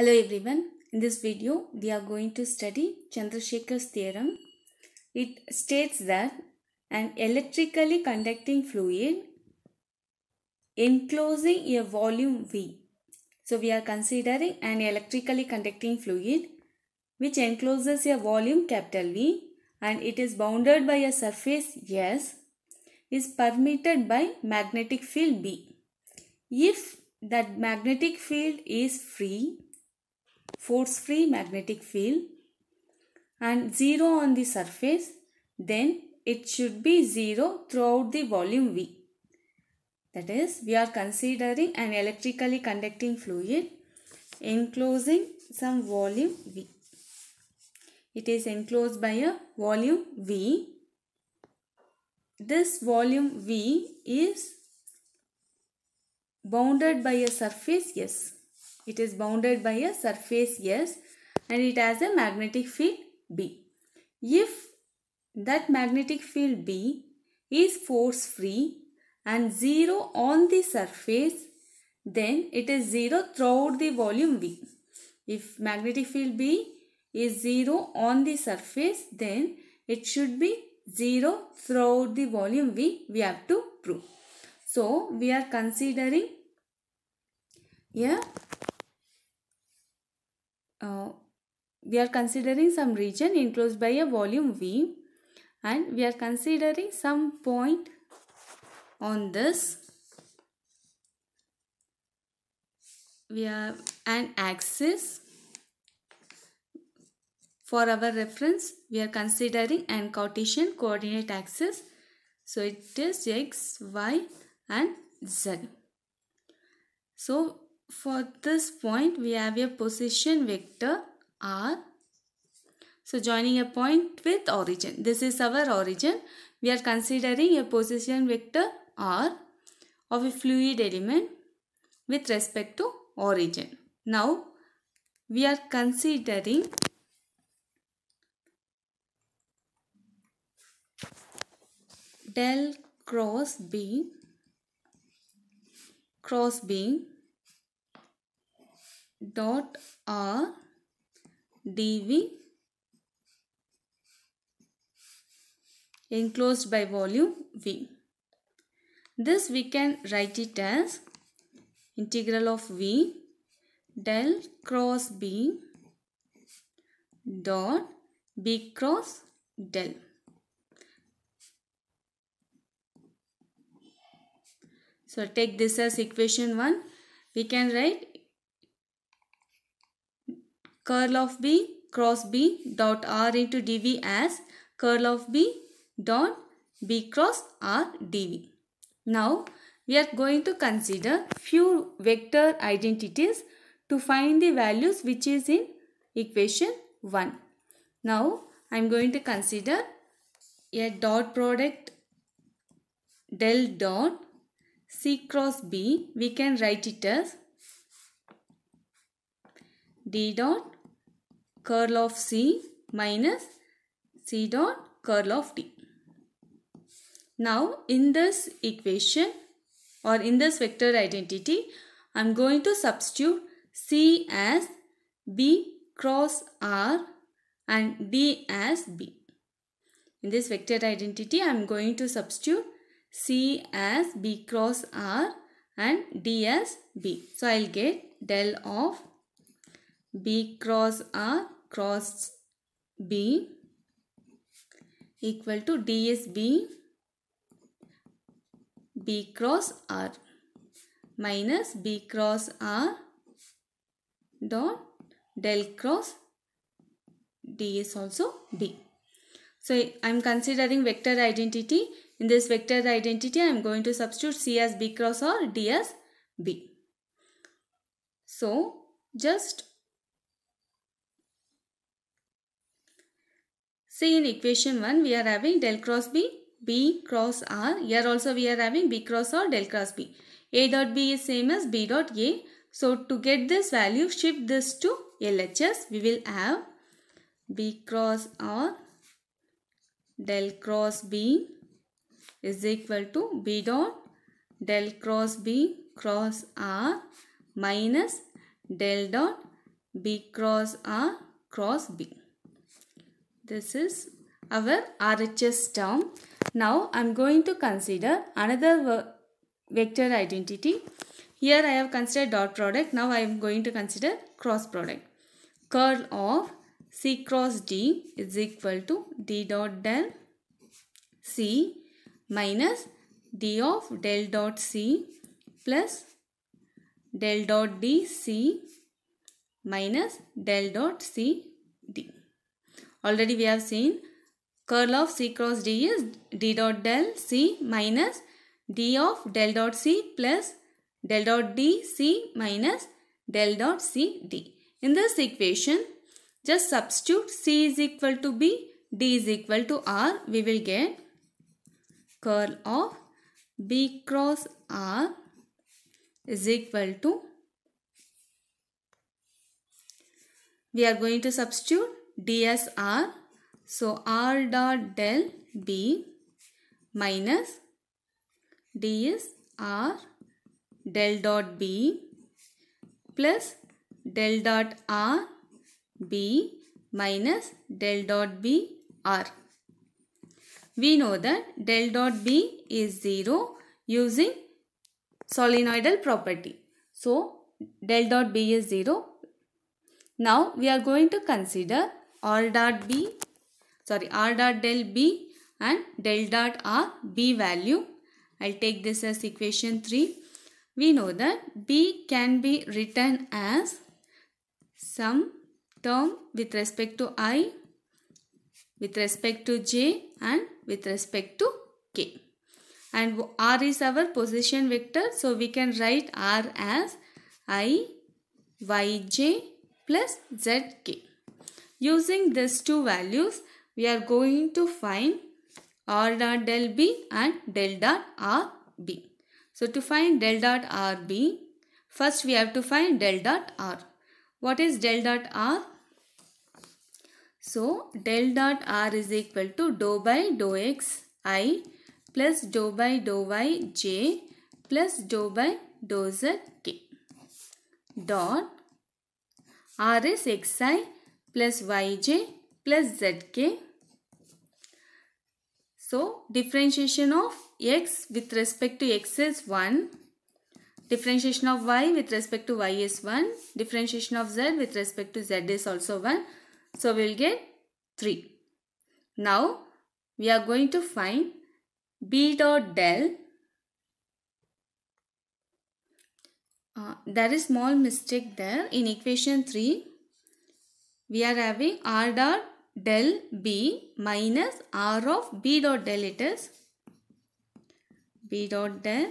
Hello everyone. In this video, we are going to study Chandrasekhar's theorem. It states that an electrically conducting fluid enclosing a volume V. So we are considering an electrically conducting fluid which encloses a volume capital V and it is bounded by a surface S is permitted by magnetic field B. If that magnetic field is free force-free magnetic field and 0 on the surface, then it should be 0 throughout the volume V. That is, we are considering an electrically conducting fluid enclosing some volume V. It is enclosed by a volume V. This volume V is bounded by a surface S. It is bounded by a surface S and it has a magnetic field B. If that magnetic field B is force free and 0 on the surface, then it is 0 throughout the volume V. If magnetic field B is 0 on the surface, then it should be 0 throughout the volume V we have to prove. So, we are considering here. Uh, we are considering some region enclosed by a volume V and we are considering some point on this we have an axis for our reference we are considering an Cartesian coordinate axis so it is x y and z so for this point we have a position vector r so joining a point with origin this is our origin we are considering a position vector r of a fluid element with respect to origin now we are considering del cross b cross being dot r dv enclosed by volume v. This we can write it as integral of v del cross b dot b cross del. So take this as equation 1. We can write curl of B cross B dot R into dV as curl of B dot B cross R dV. Now we are going to consider few vector identities to find the values which is in equation 1. Now I am going to consider a dot product del dot C cross B we can write it as D dot curl of C minus C dot curl of D. Now in this equation or in this vector identity, I am going to substitute C as B cross R and D as B. In this vector identity, I am going to substitute C as B cross R and D as B. So, I will get del of B cross R cross B equal to DSB B cross R minus B cross R dot del cross ds also B. So I am considering vector identity. In this vector identity I am going to substitute C as B cross or D as B. So just See in equation 1 we are having del cross B, B cross R. Here also we are having B cross R, del cross B. A dot B is same as B dot A. So to get this value shift this to LHS. We will have B cross R del cross B is equal to B dot del cross B cross R minus del dot B cross R cross B. This is our RHS term. Now I am going to consider another vector identity. Here I have considered dot product. Now I am going to consider cross product. Curl of C cross D is equal to D dot del C minus D of del dot C plus del dot D C minus del dot C D. Already we have seen curl of C cross D is D dot del C minus D of del dot C plus del dot D C minus del dot C D. In this equation, just substitute C is equal to B, D is equal to R. We will get curl of B cross R is equal to we are going to substitute dsr. So r dot del b minus d is r del dot b plus del dot r b minus del dot b r. We know that del dot b is 0 using solenoidal property. So del dot b is 0. Now we are going to consider r dot b sorry r dot del b and del dot r b value I'll take this as equation 3 we know that b can be written as some term with respect to i with respect to j and with respect to k and r is our position vector so we can write r as i yj plus zk Using these two values, we are going to find R dot del B and del dot RB. So to find del dot RB, first we have to find del dot R. What is del dot R? So del dot R is equal to dou by dou x i plus dou by dou y j plus dou by dou z k dot R is xi plus yj plus zk. So differentiation of x with respect to x is 1. Differentiation of y with respect to y is 1. Differentiation of z with respect to z is also 1. So we will get 3. Now we are going to find b dot del. Uh, there is small mistake there in equation 3 we are having r dot del b minus r of b dot del it is b dot del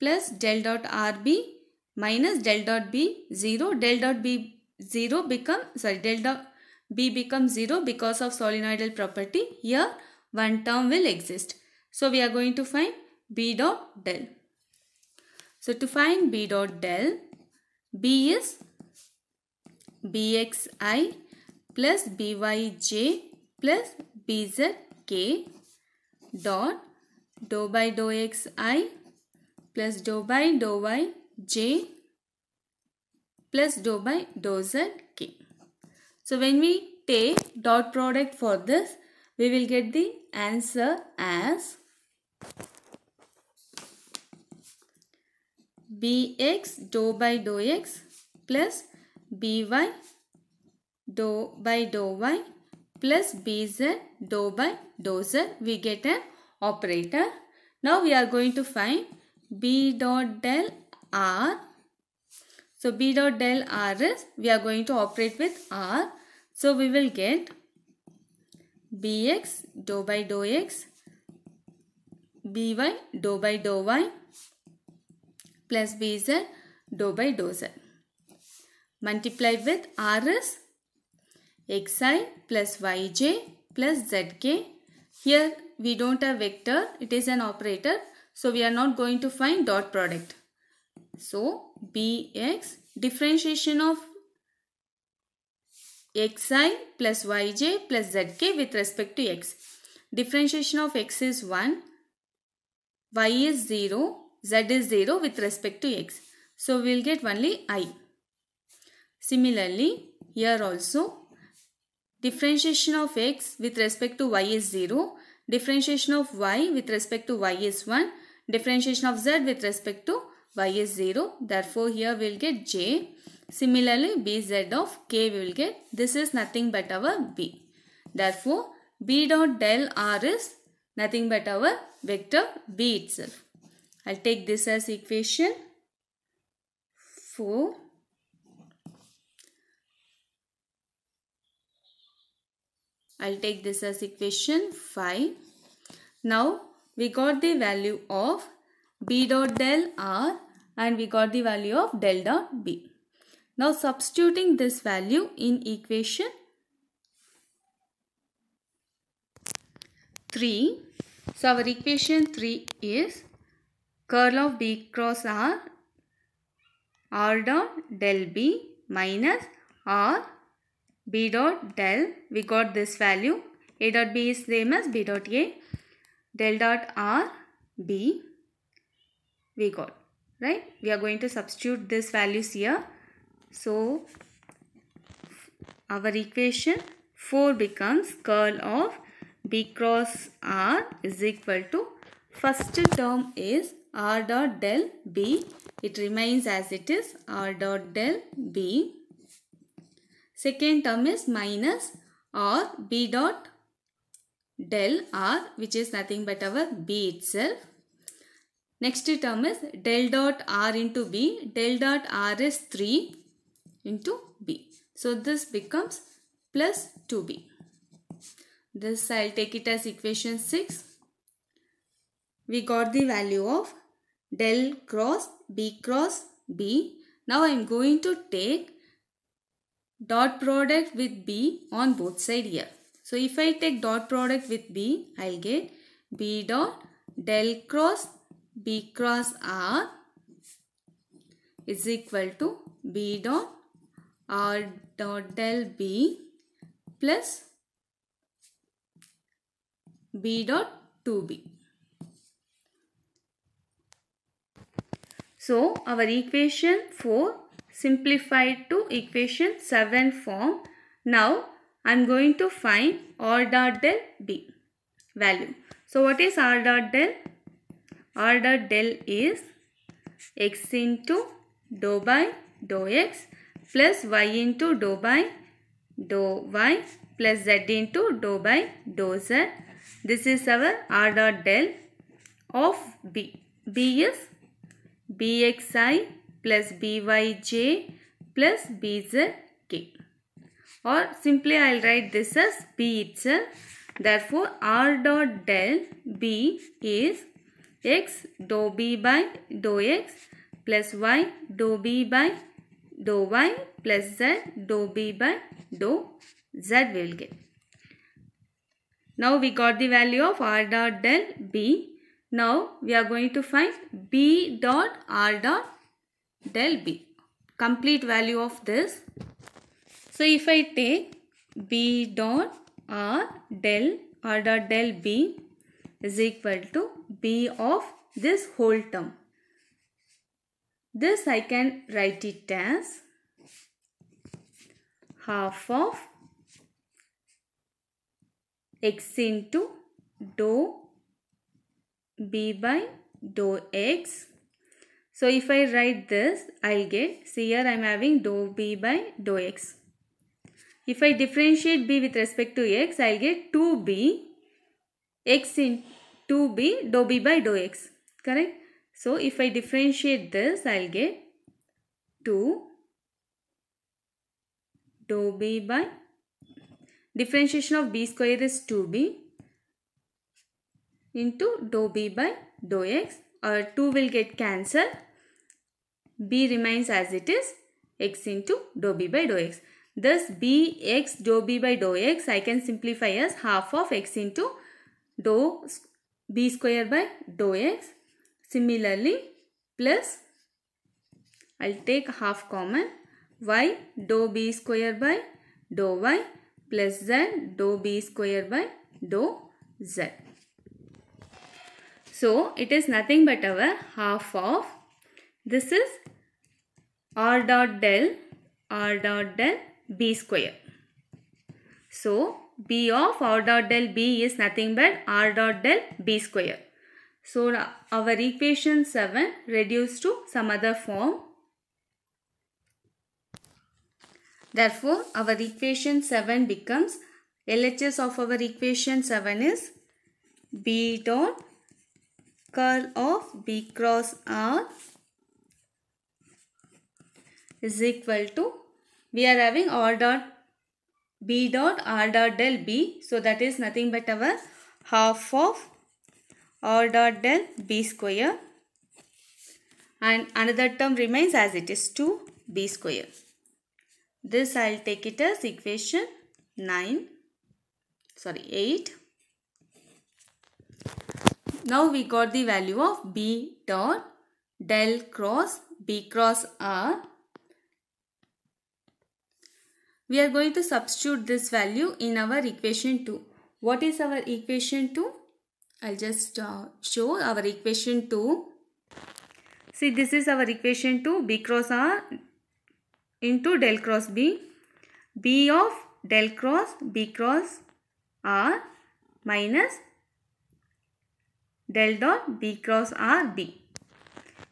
plus del dot rb minus del dot b 0 del dot b 0 become sorry del dot b becomes 0 because of solenoidal property here one term will exist so we are going to find b dot del so to find b dot del b is bxi plus byj plus bzk dot dou by dou xi plus dou by dou yj plus dou by dou zk. So when we take dot product for this, we will get the answer as bx dou by dou x plus by dou by dou y plus bz dou by dou z. We get an operator. Now we are going to find b dot del r. So b dot del r is we are going to operate with r. So we will get bx dou by dou x by dou by dou y plus bz dou by dou z Multiply with r is xi plus yj plus zk. Here we don't have vector, it is an operator. So we are not going to find dot product. So bx differentiation of xi plus yj plus zk with respect to x. Differentiation of x is 1, y is 0, z is 0 with respect to x. So we will get only i. Similarly, here also differentiation of x with respect to y is 0, differentiation of y with respect to y is 1, differentiation of z with respect to y is 0. Therefore, here we will get j. Similarly, bz of k we will get. This is nothing but our b. Therefore, b dot del r is nothing but our vector b itself. I'll take this as equation 4. I'll take this as equation 5. Now we got the value of B dot del R and we got the value of del dot B. Now substituting this value in equation 3. So our equation 3 is curl of B cross R R dot del B minus R B dot del, we got this value. A dot B is same as B dot A. Del dot R, B, we got, right? We are going to substitute these values here. So, our equation 4 becomes curl of B cross R is equal to first term is R dot del B. It remains as it is R dot del B Second term is minus or B dot del R which is nothing but our B itself. Next term is del dot R into B. Del dot R is 3 into B. So this becomes plus 2B. This I'll take it as equation 6. We got the value of del cross B cross B. Now I'm going to take dot product with b on both side here. So if I take dot product with b, I'll get b dot del cross b cross r is equal to b dot r dot del b plus b dot 2b. So our equation for simplified to equation 7 form. Now I am going to find R dot del B value. So what is R dot del? R dot del is x into dou by dou x plus y into dou by dou y plus z into dou by dou z. This is our R dot del of B. B is bxi plus byj plus bzk or simply I will write this as b itself. Therefore r dot del b is x dou b by dou x plus y dou b by dou y plus z dou b by dou z we will get. Now we got the value of r dot del b. Now we are going to find b dot r dot del B. Complete value of this. So if I take B dot R del R dot del B is equal to B of this whole term. This I can write it as half of x into dou B by dou x so if I write this, I'll get, See here I'm having dou b by dou x. If I differentiate b with respect to x, I'll get 2b x in 2b dou b by dou x. Correct? So if I differentiate this, I'll get 2 dou b by differentiation of b square is 2b into dou b by dou x or 2 will get cancelled B remains as it is x into dou B by dou x. Thus Bx dou B by dou x I can simplify as half of x into dou B square by dou x. Similarly plus I'll take half common y dou B square by dou y plus z dou B square by dou z. So it is nothing but our half of this is r dot del r dot del b square. So, b of r dot del b is nothing but r dot del b square. So, our equation 7 reduced to some other form. Therefore, our equation 7 becomes LHS of our equation 7 is b dot curl of b cross r is equal to we are having r dot b dot r dot del b. So that is nothing but our half of r dot del b square and another term remains as it is 2b square. This I will take it as equation 9 sorry 8. Now we got the value of b dot del cross b cross r we are going to substitute this value in our equation 2. What is our equation 2? I'll just uh, show our equation 2. See this is our equation 2 B cross R into del cross B. B of del cross B cross R minus del dot B cross R B.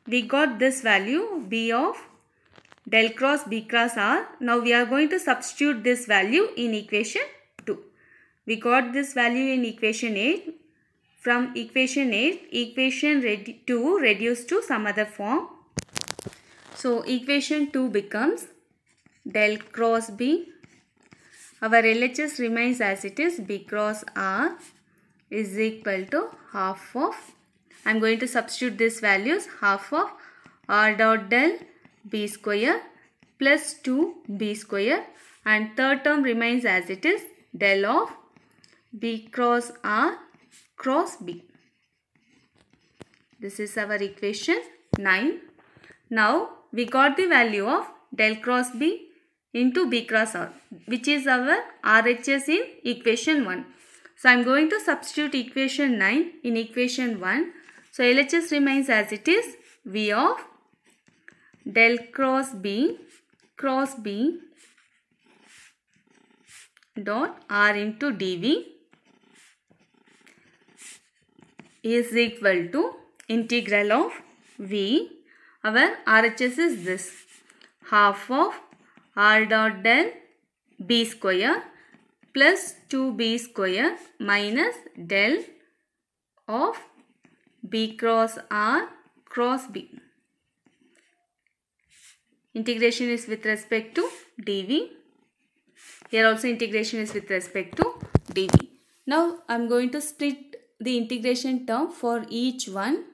We got this value B of del cross B cross R. Now we are going to substitute this value in equation 2. We got this value in equation 8. From equation 8, equation 2 reduced to some other form. So equation 2 becomes del cross B. Our LHS remains as it is B cross R is equal to half of. I am going to substitute these values half of R dot del b square plus 2b square and third term remains as it is del of b cross r cross b. This is our equation 9. Now we got the value of del cross b into b cross r which is our RHS in equation 1. So I am going to substitute equation 9 in equation 1. So LHS remains as it is v of del cross B cross B dot R into D V is equal to integral of v our RHS is this half of r dot del b square plus 2b square minus del of b cross r cross b Integration is with respect to dv. Here also integration is with respect to dv. Now I am going to split the integration term for each one.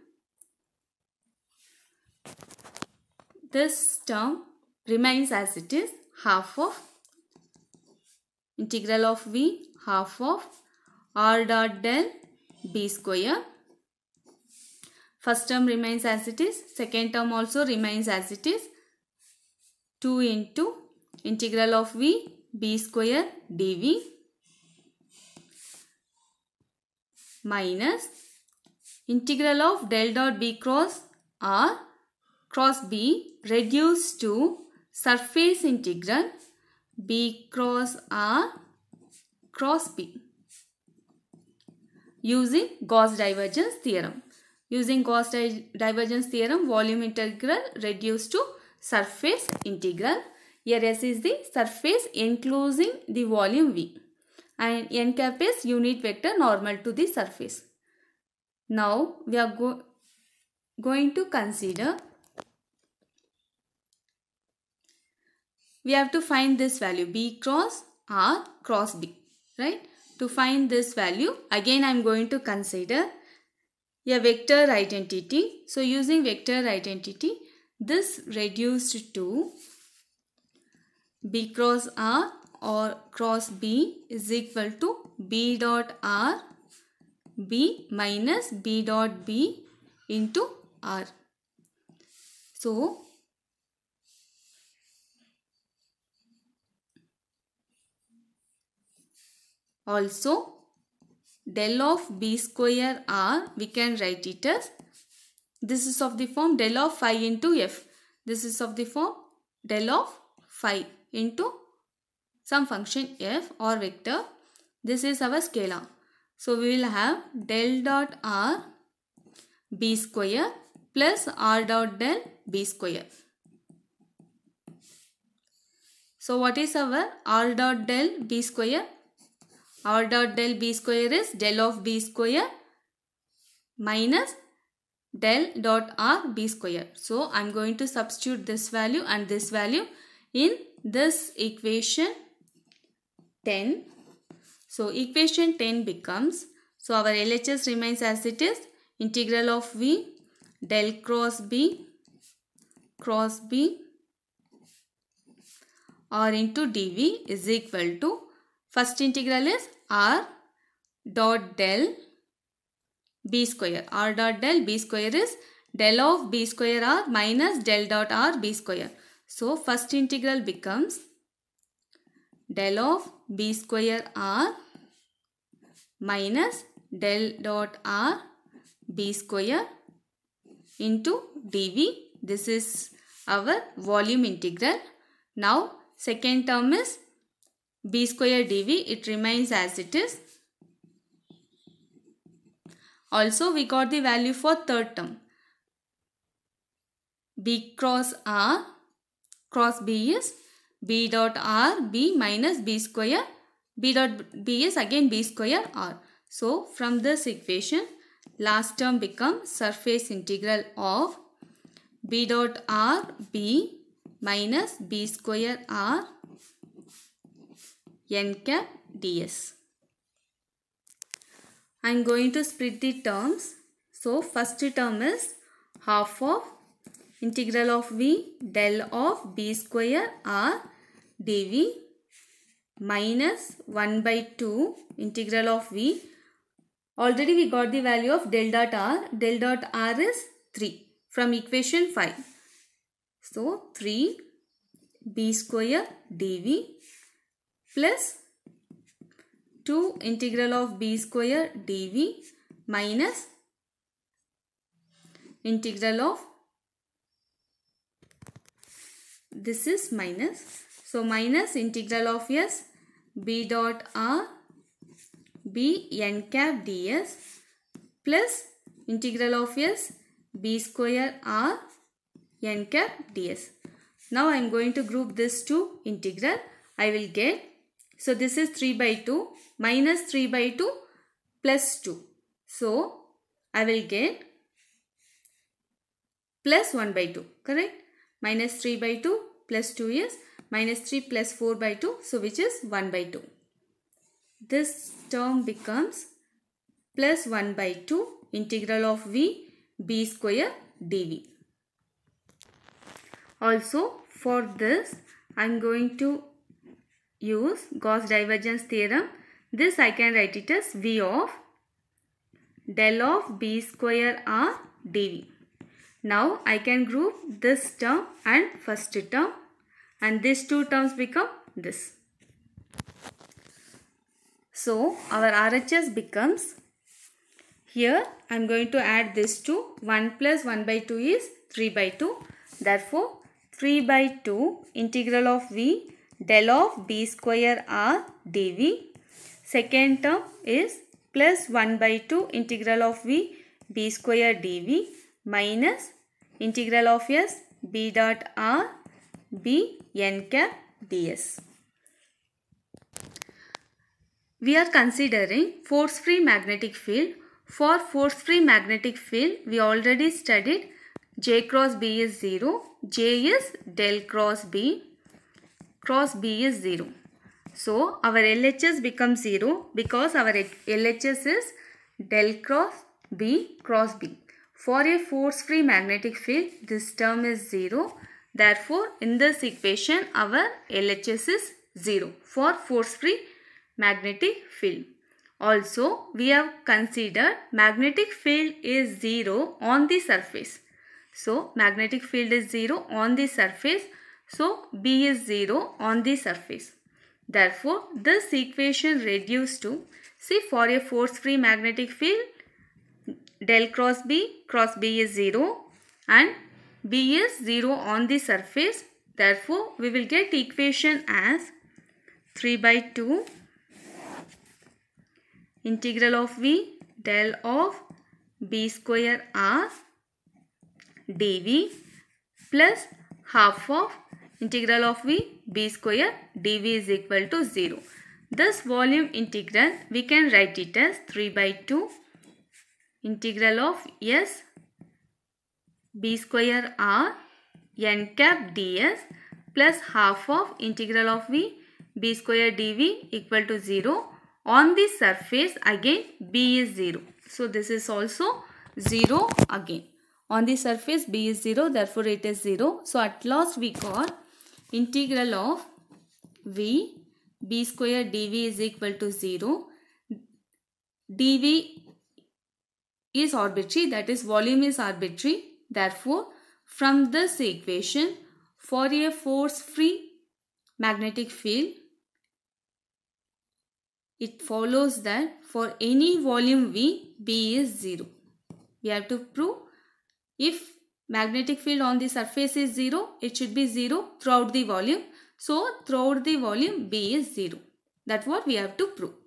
This term remains as it is half of integral of v half of r dot del b square. First term remains as it is. Second term also remains as it is. 2 into integral of v b square dv minus integral of del dot b cross r cross b reduced to surface integral b cross r cross b using Gauss divergence theorem. Using Gauss di divergence theorem volume integral reduced to surface integral here S is the surface enclosing the volume V and n cap is unit vector normal to the surface. Now we are go going to consider we have to find this value B cross R cross B right. To find this value again I am going to consider a vector identity. So using vector identity this reduced to B cross R or cross B is equal to B dot R B minus B dot B into R. So, also del of B square R we can write it as this is of the form del of phi into f. This is of the form del of phi into some function f or vector. This is our scalar. So we will have del dot r b square plus r dot del b square. So what is our r dot del b square? r dot del b square is del of b square minus del dot r b square. So I'm going to substitute this value and this value in this equation 10. So equation 10 becomes, so our LHS remains as it is integral of v del cross b cross b r into dv is equal to first integral is r dot del b square. r dot del b square is del of b square r minus del dot r b square. So, first integral becomes del of b square r minus del dot r b square into dv. This is our volume integral. Now, second term is b square dv. It remains as it is. Also, we got the value for third term. B cross R cross B is B dot R B minus B square. B dot B is again B square R. So, from this equation, last term becomes surface integral of B dot R B minus B square R n cap ds. I am going to split the terms. So first term is half of integral of v del of b square r dv minus 1 by 2 integral of v. Already we got the value of del dot r. Del dot r is 3 from equation 5. So 3 b square dv plus 2 integral of b square dv minus integral of this is minus so minus integral of s b dot r b n cap ds plus integral of s b square r n cap ds. Now I am going to group this two integral. I will get so this is 3 by 2 minus 3 by 2 plus 2. So, I will get plus 1 by 2, correct? Minus 3 by 2 plus 2 is minus 3 plus 4 by 2, so which is 1 by 2. This term becomes plus 1 by 2 integral of v b square dv. Also, for this, I am going to use Gauss divergence theorem this I can write it as V of del of B square R dV. Now I can group this term and first term and these two terms become this. So our RHS becomes here I am going to add this to 1 plus 1 by 2 is 3 by 2. Therefore 3 by 2 integral of V del of B square R dV Second term is plus 1 by 2 integral of v b square dv minus integral of s b dot r b n cap ds. We are considering force-free magnetic field. For force-free magnetic field, we already studied J cross B is 0, J is del cross B, cross B is 0. So our LHS becomes 0 because our LHS is del cross B cross B. For a force-free magnetic field, this term is 0. Therefore, in this equation, our LHS is 0 for force-free magnetic field. Also, we have considered magnetic field is 0 on the surface. So, magnetic field is 0 on the surface. So, B is 0 on the surface. Therefore, this equation reduced to, see for a force-free magnetic field, del cross B, cross B is 0 and B is 0 on the surface. Therefore, we will get equation as 3 by 2 integral of V del of B square R dV plus half of integral of V b square dv is equal to 0. Thus, volume integral we can write it as 3 by 2 integral of s b square r n cap ds plus half of integral of v b square dv equal to 0 on the surface again b is 0. So this is also 0 again. On the surface b is 0 therefore it is 0. So at last we got integral of v b square dv is equal to 0 dv is arbitrary that is volume is arbitrary therefore from this equation for a force free magnetic field it follows that for any volume v b is 0 we have to prove if magnetic field on the surface is 0, it should be 0 throughout the volume. So, throughout the volume B is 0. That's what we have to prove.